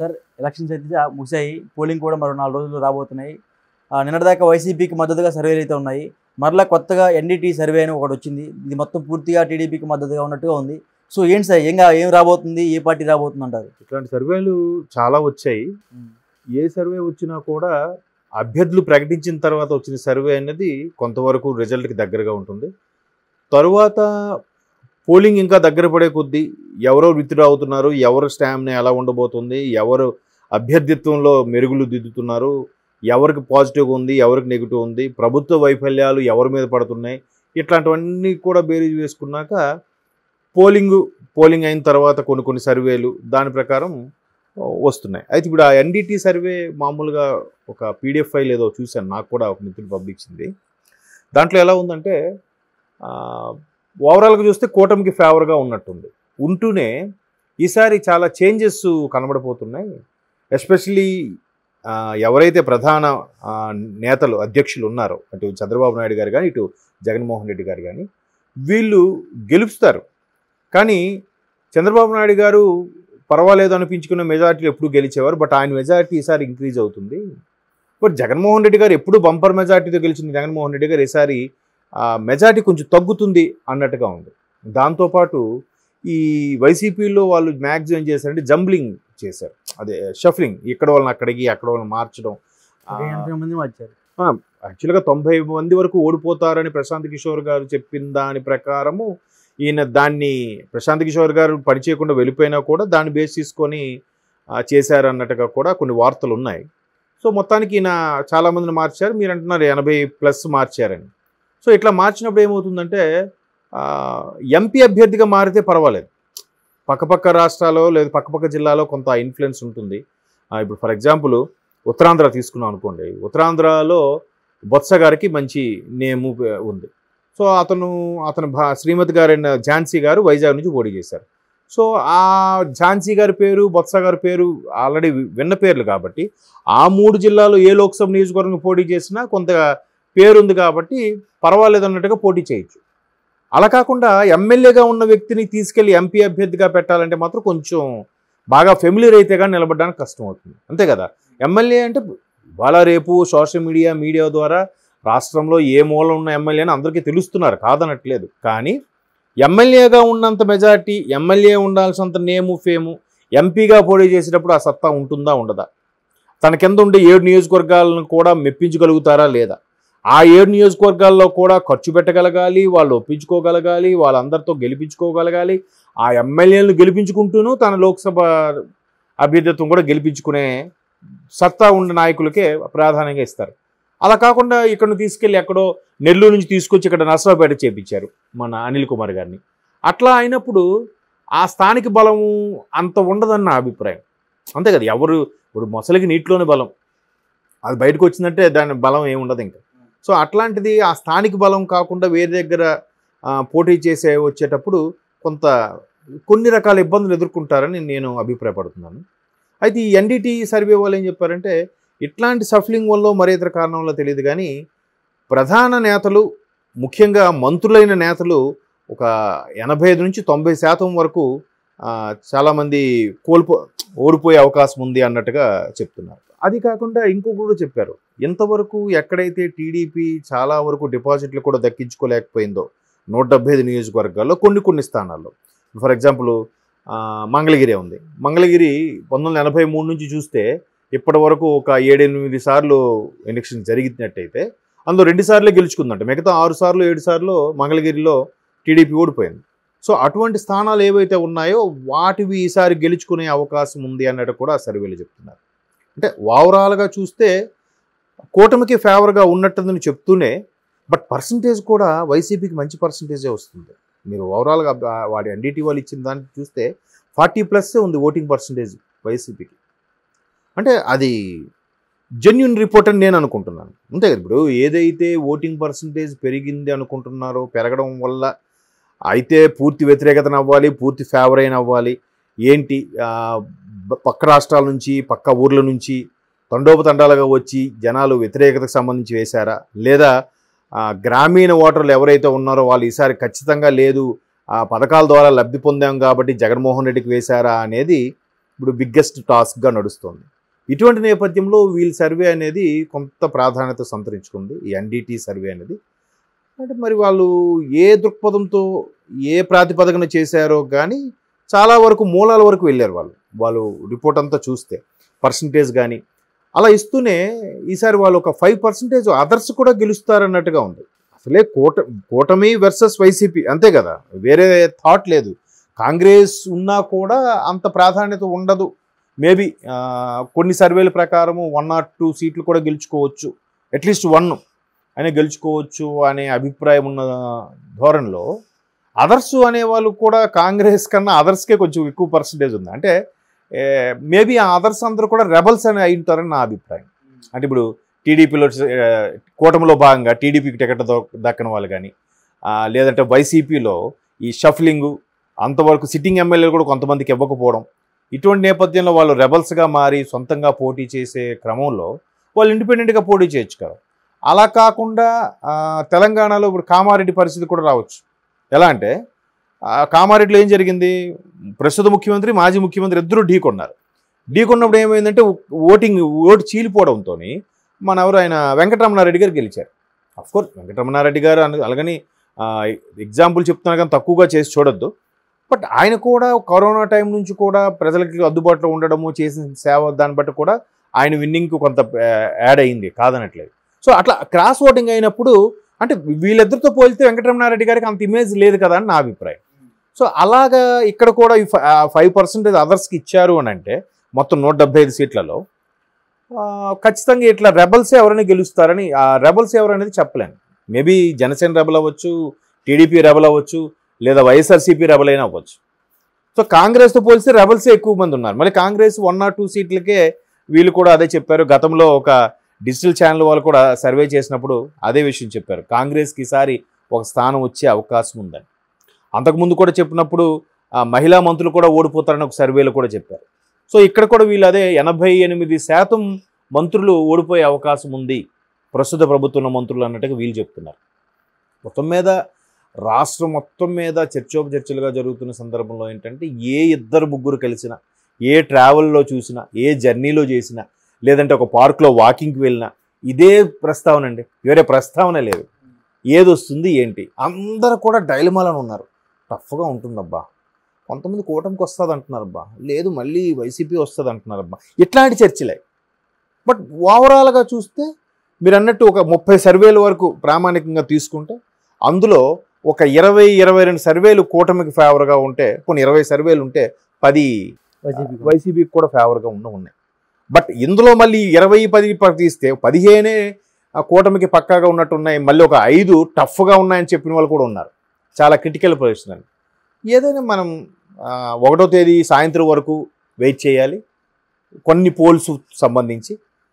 sir elections అయితే ముగిసాయి polling కూడా మరో నాలుగు రోజులు రాబోతున్నాయి నిన్నటిదాకా వైసీపీకి మద్దతుగా సర్వేలు అయితే ఉన్నాయి మరలా కొత్తగా ఎన్డీటీ సర్వే అని ఒకటి వచ్చింది ఇది మొత్తం పూర్తిగా టీడీపీకి మద్దతుగా ఉన్నట్టుగా ఉంది సో ఏంటి సార్ ఏం ఏం రాబోతుంది ఏ పార్టీ రాబోతుంది అంటారు ఇట్లాంటి సర్వేలు చాలా వచ్చాయి ఏ సర్వే వచ్చినా కూడా అభ్యర్థులు ప్రకటించిన తర్వాత వచ్చిన సర్వే అనేది కొంతవరకు రిజల్ట్కి దగ్గరగా ఉంటుంది తరువాత పోలింగ్ ఇంకా దగ్గర పడే కొద్దీ ఎవరో విత్డ్రా అవుతున్నారు ఎవరు స్టామిన ఎలా ఉండబోతుంది ఎవరు అభ్యర్థిత్వంలో మెరుగులు దిద్దుతున్నారు ఎవరికి పాజిటివ్ ఉంది ఎవరికి నెగిటివ్ ఉంది ప్రభుత్వ వైఫల్యాలు ఎవరి మీద పడుతున్నాయి ఇట్లాంటివన్నీ కూడా బేరీజ్ వేసుకున్నాక పోలింగ్ పోలింగ్ అయిన తర్వాత కొన్ని కొన్ని సర్వేలు దాని ప్రకారం వస్తున్నాయి అయితే ఇప్పుడు ఆ ఎన్డీటీ సర్వే మామూలుగా ఒక పీడిఎఫ్ ఫైల్ ఏదో చూశాను నాకు కూడా ఒక మిత్రుడు పంపించింది దాంట్లో ఎలా ఉందంటే ఓవరాల్గా చూస్తే కూటమికి ఫేవర్గా ఉన్నట్టుంది ఉంటూనే ఈసారి చాలా చేంజెస్ కనబడిపోతున్నాయి ఎస్పెషలీ ఎవరైతే ప్రధాన నేతలు అధ్యక్షులు ఉన్నారో అటు చంద్రబాబు నాయుడు గారు కానీ ఇటు జగన్మోహన్ రెడ్డి గారు కానీ వీళ్ళు గెలుపుతారు కానీ చంద్రబాబు నాయుడు గారు పర్వాలేదు అనిపించుకున్న మెజార్టీలు ఎప్పుడు గెలిచేవారు బట్ ఆయన మెజార్టీ ఈసారి ఇంక్రీజ్ అవుతుంది బట్ జగన్మోహన్ రెడ్డి గారు ఎప్పుడు బంపర్ మెజార్టీతో గెలిచిన జగన్మోహన్ రెడ్డి గారు ఈసారి మెజార్టీ కొంచెం తగ్గుతుంది అన్నట్టుగా ఉంది దాంతోపాటు ఈ వైసీపీలో వాళ్ళు మ్యాక్సిమం ఏం చేశారంటే జంబ్లింగ్ చేశారు అదే షఫ్లింగ్ ఇక్కడ వాళ్ళని అక్కడికి అక్కడ వాళ్ళని మార్చడం యాక్చువల్గా తొంభై మంది వరకు ఓడిపోతారని ప్రశాంత్ కిషోర్ గారు చెప్పిన దాని ప్రకారము ఈయన దాన్ని ప్రశాంత్ కిషోర్ గారు పనిచేయకుండా వెళ్ళిపోయినా కూడా దాన్ని బేస్ తీసుకొని చేశారు అన్నట్టుగా కూడా కొన్ని వార్తలు ఉన్నాయి సో మొత్తానికి ఈయన చాలామందిని మార్చారు మీరు అంటున్నారు ఎనభై ప్లస్ మార్చారని సో ఇట్లా మార్చినప్పుడు ఏమవుతుందంటే ఎంపీ అభ్యర్థిగా మారితే పర్వాలేదు పక్కపక్క రాష్ట్రాల్లో లేదా పక్కపక్క జిల్లాలో కొంత ఇన్ఫ్లుయెన్స్ ఉంటుంది ఇప్పుడు ఫర్ ఎగ్జాంపుల్ ఉత్తరాంధ్ర తీసుకున్నాం అనుకోండి ఉత్తరాంధ్రలో బొత్స గారికి మంచి నేము ఉంది సో అతను అతను భా శ్రీమతి గారైన ఝాన్సీ గారు వైజాగ్ నుంచి పోటీ చేశారు సో ఆ ఝాన్సీ గారి పేరు బొత్స గారి పేరు ఆల్రెడీ విన్న పేర్లు కాబట్టి ఆ మూడు జిల్లాలో ఏ లోక్సభ నియోజకవర్గం పోటీ చేసినా కొంత పేరుంది కాబట్టి పర్వాలేదు అన్నట్టుగా పోటీ చేయొచ్చు అలా కాకుండా ఎమ్మెల్యేగా ఉన్న వ్యక్తిని తీసుకెళ్లి ఎంపీ అభ్యర్థిగా పెట్టాలంటే మాత్రం కొంచెం బాగా ఫెమిలియర్ అయితే కానీ నిలబడడానికి కష్టం అవుతుంది అంతే కదా ఎమ్మెల్యే అంటే ఇవాళ రేపు సోషల్ మీడియా మీడియా ద్వారా రాష్ట్రంలో ఏ మూల ఉన్న ఎమ్మెల్యే అని అందరికీ తెలుస్తున్నారు కాదనట్లేదు కానీ ఎమ్మెల్యేగా ఉన్నంత మెజార్టీ ఎమ్మెల్యే ఉండాల్సినంత నేము ఫేము ఎంపీగా పోటీ చేసేటప్పుడు ఆ సత్తా ఉంటుందా ఉండదా తన కింద ఉండే ఏడు నియోజకవర్గాలను కూడా మెప్పించగలుగుతారా లేదా ఆ ఏడు నియోజకవర్గాల్లో కూడా ఖర్చు పెట్టగలగాలి వాళ్ళు ఒప్పించుకోగలగాలి వాళ్ళందరితో గెలిపించుకోగలగాలి ఆ ఎమ్మెల్యేలను గెలిపించుకుంటూనూ తన లోక్సభ అభ్యర్థిత్వం కూడా గెలిపించుకునే సత్తా ఉన్న నాయకులకే ప్రాధాన్యంగా ఇస్తారు అలా కాకుండా ఇక్కడ తీసుకెళ్ళి ఎక్కడో నెల్లూరు నుంచి తీసుకొచ్చి ఇక్కడ నర్సరావుపేట చేపించారు మన అనిల్ కుమార్ గారిని అట్లా అయినప్పుడు ఆ స్థానిక బలం అంత ఉండదన్న అభిప్రాయం అంతే కదా ఎవరు ఇప్పుడు మొసలికి నీటిలోని బలం అది బయటకు వచ్చిందంటే దాని బలం ఏమి ఉండదు ఇంకా సో అట్లాంటిది ఆ స్థానిక బలం కాకుండా వేరే దగ్గర పోటీ చేసే వచ్చేటప్పుడు కొంత కొన్ని రకాల ఇబ్బందులు ఎదుర్కొంటారని నేను అభిప్రాయపడుతున్నాను అయితే ఈ ఎన్డీటీ సర్వే వాళ్ళు ఏం చెప్పారంటే ఇట్లాంటి సఫలింగ్ వల్ల మరే ఇతర కారణం వల్ల తెలియదు కానీ ప్రధాన నేతలు ముఖ్యంగా మంత్రులైన నేతలు ఒక ఎనభై నుంచి తొంభై శాతం వరకు చాలామంది కోల్పో ఓడిపోయే అవకాశం ఉంది అన్నట్టుగా చెప్తున్నారు అది కాకుండా ఇంకో కూడా చెప్పారు ఎంతవరకు ఎక్కడైతే టీడీపీ చాలా వరకు డిపాజిట్లు కూడా దక్కించుకోలేకపోయిందో నూట డెబ్బై ఐదు నియోజకవర్గాల్లో కొన్ని కొన్ని స్థానాల్లో ఫర్ ఎగ్జాంపుల్ మంగళగిరి ఉంది మంగళగిరి పంతొమ్మిది ఎనభై మూడు నుంచి చూస్తే ఇప్పటి వరకు ఒక ఏడెనిమిది సార్లు ఎలక్షన్ జరిగినట్టయితే అందులో రెండు సార్లే గెలుచుకుందంట మిగతా ఆరు సార్లు ఏడు సార్లు మంగళగిరిలో టీడీపీ ఓడిపోయింది సో అటువంటి స్థానాలు ఏవైతే ఉన్నాయో వాటివి ఈసారి గెలుచుకునే అవకాశం ఉంది అన్నట్టు కూడా సర్వేలు చెప్తున్నారు అంటే ఓవరాల్గా చూస్తే కూటమికి ఫేవర్గా ఉన్నట్టుందని చెప్తూనే బట్ పర్సంటేజ్ కూడా వైసీపీకి మంచి పర్సంటేజే వస్తుంది మీరు ఓవరాల్గా వాడి ఎన్డీటీ వాళ్ళు ఇచ్చిన దాన్ని చూస్తే ఫార్టీ ప్లస్ ఉంది ఓటింగ్ పర్సంటేజ్ వైసీపీకి అంటే అది జెన్యున్ రిపోర్ట్ అని నేను అనుకుంటున్నాను అంతే కదా ఇప్పుడు ఏదైతే ఓటింగ్ పర్సంటేజ్ పెరిగింది అనుకుంటున్నారో పెరగడం వల్ల అయితే పూర్తి వ్యతిరేకతను అవ్వాలి పూర్తి ఫేవర్ అయిన అవ్వాలి ఏంటి పక్క రాష్ట్రాల నుంచి పక్క ఊర్ల నుంచి తండోపతండాలుగా వచ్చి జనాలు వ్యతిరేకతకు సంబంధించి వేశారా లేదా గ్రామీణ ఓటర్లు ఎవరైతే ఉన్నారో వాళ్ళు ఈసారి ఖచ్చితంగా లేదు ఆ పథకాల ద్వారా లబ్ధి పొందాం కాబట్టి జగన్మోహన్ రెడ్డికి వేశారా అనేది ఇప్పుడు బిగ్గెస్ట్ టాస్క్గా నడుస్తుంది ఇటువంటి నేపథ్యంలో వీళ్ళ సర్వే అనేది కొంత ప్రాధాన్యత సంతరించుకుంది ఈ ఎన్డీటీ సర్వే అనేది అంటే మరి వాళ్ళు ఏ దృక్పథంతో ఏ ప్రాతిపదికన చేశారో కానీ చాలా వరకు మూలాల వరకు వెళ్ళారు వాళ్ళు వాళ్ళు రిపోర్ట్ అంతా చూస్తే పర్సంటేజ్ కానీ అలా ఇస్తూనే ఈసారి వాళ్ళు ఒక ఫైవ్ పర్సంటేజ్ అదర్స్ కూడా గెలుస్తారన్నట్టుగా ఉంది అసలే కూట కూటమి వర్సెస్ వైసీపీ అంతే కదా వేరే థాట్ లేదు కాంగ్రెస్ ఉన్నా కూడా అంత ప్రాధాన్యత ఉండదు మేబీ కొన్ని సర్వేల ప్రకారము వన్ ఆర్ టూ సీట్లు కూడా గెలుచుకోవచ్చు అట్లీస్ట్ వన్ అనే గెలుచుకోవచ్చు అనే అభిప్రాయం ఉన్న ధోరణిలో అదర్స్ అనేవాళ్ళు కూడా కాంగ్రెస్ కన్నా అదర్స్కే కొంచెం ఎక్కువ పర్సంటేజ్ ఉంది అంటే మేబీ ఆ అదర్స్ అందరూ కూడా రెబల్స్ అని అయింటారని నా అభిప్రాయం అంటే ఇప్పుడు టీడీపీలో కూటమిలో భాగంగా టీడీపీకి టికెట్ దక్కని వాళ్ళు కానీ లేదంటే వైసీపీలో ఈ షఫ్లింగు అంతవరకు సిట్టింగ్ ఎమ్మెల్యేలు కూడా కొంతమందికి ఇవ్వకపోవడం ఇటువంటి నేపథ్యంలో వాళ్ళు రెబల్స్గా మారి సొంతంగా పోటీ చేసే క్రమంలో వాళ్ళు ఇండిపెండెంట్గా పోటీ చేయొచ్చు కదా అలా కాకుండా తెలంగాణలో ఇప్పుడు కామారెడ్డి పరిస్థితి కూడా రావచ్చు ఎలా అంటే కామారెడ్డిలో ఏం జరిగింది ప్రస్తుత ముఖ్యమంత్రి మాజీ ముఖ్యమంత్రి ఇద్దరూ ఢీకొన్నారు ఢీకొన్నప్పుడు ఏమైందంటే ఓటింగ్ ఓటు చీలిపోవడంతో మన ఎవరు ఆయన వెంకటరమణారెడ్డి గారు గెలిచారు అఫ్కోర్స్ వెంకటరమణారెడ్డి గారు అలాగని ఎగ్జాంపుల్ చెప్తున్నా కానీ తక్కువగా చేసి చూడొద్దు బట్ ఆయన కూడా కరోనా టైం నుంచి కూడా ప్రజలకి అందుబాటులో ఉండడము చేసిన సేవ దాన్ని బట్టి కూడా ఆయన విన్నింగ్కి కొంత యాడ్ అయింది కాదనట్లేదు సో అట్లా క్రాస్ ఓటింగ్ అయినప్పుడు అంటే వీళ్ళిద్దరితో పోలితే వెంకటరమణారెడ్డి గారికి అంత ఇమేజ్ లేదు కదా అని నా అభిప్రాయం సో అలాగా ఇక్కడ కూడా ఈ ఫైవ్ పర్సెంటేజ్ అదర్స్కి ఇచ్చారు అని అంటే మొత్తం నూట డెబ్బై ఐదు సీట్లలో ఖచ్చితంగా ఇట్లా రెబల్స్ ఎవరైనా గెలుస్తారని ఆ రెబల్స్ ఎవరనేది చెప్పలేను మేబీ జనసేన రెబల్ అవ్వచ్చు టీడీపీ రెబల్ అవ్వచ్చు లేదా వైఎస్ఆర్సీపీ రెబల్ అయినా అవ్వచ్చు సో కాంగ్రెస్తో పోలిస్తే రెబల్సే ఎక్కువ మంది ఉన్నారు మళ్ళీ కాంగ్రెస్ వన్ ఆర్ టూ సీట్లకే వీళ్ళు కూడా అదే చెప్పారు గతంలో ఒక డిజిటల్ ఛానల్ వాళ్ళు కూడా సర్వే చేసినప్పుడు అదే విషయం చెప్పారు కాంగ్రెస్కి ఈసారి ఒక స్థానం వచ్చే అవకాశం ఉందని అంతకుముందు కూడా చెప్పినప్పుడు మహిళా మంత్రులు కూడా ఓడిపోతారని ఒక సర్వేలో కూడా చెప్పారు సో ఇక్కడ కూడా వీళ్ళు అదే ఎనభై ఎనిమిది శాతం మంత్రులు ఓడిపోయే అవకాశం ఉంది ప్రస్తుత ప్రభుత్వంలో మంత్రులు అన్నట్టుగా వీళ్ళు చెప్తున్నారు మొత్తం మీద రాష్ట్రం మొత్తం మీద చర్చోపచర్చలుగా జరుగుతున్న సందర్భంలో ఏంటంటే ఏ ఇద్దరు ముగ్గురు కలిసినా ఏ ట్రావెల్లో చూసినా ఏ జర్నీలో చేసినా లేదంటే ఒక పార్క్లో వాకింగ్కి వెళ్ళినా ఇదే ప్రస్తావన అండి వేరే ప్రస్తావన లేదు ఏది వస్తుంది ఏంటి అందరూ కూడా డైలమాలను ఉన్నారు టఫ్గా ఉంటుందబ్బా కొంతమంది కూటమికి వస్తుంది అంటున్నారబ్బా లేదు మళ్ళీ వైసీపీ వస్తుంది అంటున్నారబ్బా ఇట్లాంటి చర్చలే బట్ ఓవరాల్గా చూస్తే మీరు అన్నట్టు ఒక ముప్పై సర్వేల వరకు ప్రామాణికంగా తీసుకుంటే అందులో ఒక ఇరవై ఇరవై రెండు సర్వేలు కూటమికి ఫేవర్గా ఉంటే కొన్ని ఇరవై సర్వేలు ఉంటే పది వైసీపీకి కూడా ఫేవర్గా ఉన్న ఉన్నాయి బట్ ఇందులో మళ్ళీ ఇరవై పది తీస్తే పదిహేనే కూటమికి పక్కాగా ఉన్నట్టున్నాయి మళ్ళీ ఒక ఐదు టఫ్గా ఉన్నాయని చెప్పిన వాళ్ళు కూడా ఉన్నారు చాలా క్రిటికల్ పొజిషన్ ఏదైనా మనం ఒకటో తేదీ సాయంత్రం వరకు వెయిట్ చేయాలి కొన్ని పోల్స్ సంబంధించి